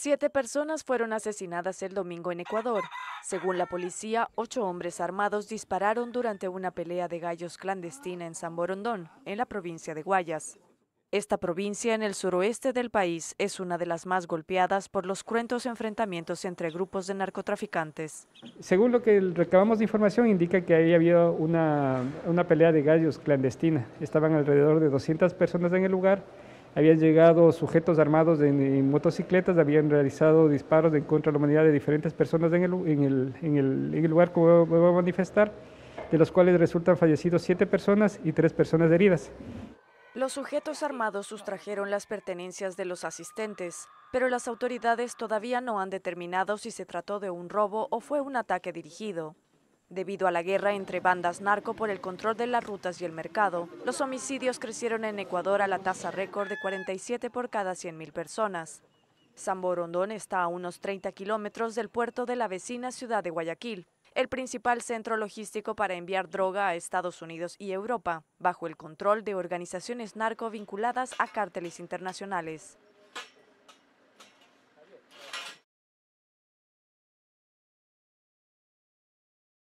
Siete personas fueron asesinadas el domingo en Ecuador. Según la policía, ocho hombres armados dispararon durante una pelea de gallos clandestina en San Borondón, en la provincia de Guayas. Esta provincia en el suroeste del país es una de las más golpeadas por los cruentos enfrentamientos entre grupos de narcotraficantes. Según lo que recabamos de información, indica que había una, una pelea de gallos clandestina. Estaban alrededor de 200 personas en el lugar habían llegado sujetos armados en, motocicletas, habían realizado disparos en contra de la humanidad de diferentes personas en el, lugar que voy a manifestar, de los cuales resultan fallecidos siete personas y tres personas heridas. Los sujetos armados sustrajeron las pertenencias de los asistentes, pero las autoridades todavía no han determinado si se trató de un robo o fue un ataque dirigido. Debido a la guerra entre bandas narco por el control de las rutas y el mercado, los homicidios crecieron en Ecuador a la tasa récord de 47 por cada 100.000 personas. San está a unos 30 kilómetros del puerto de la vecina ciudad de Guayaquil, el principal centro logístico para enviar droga a Estados Unidos y Europa, bajo el control de organizaciones narco vinculadas a cárteles internacionales.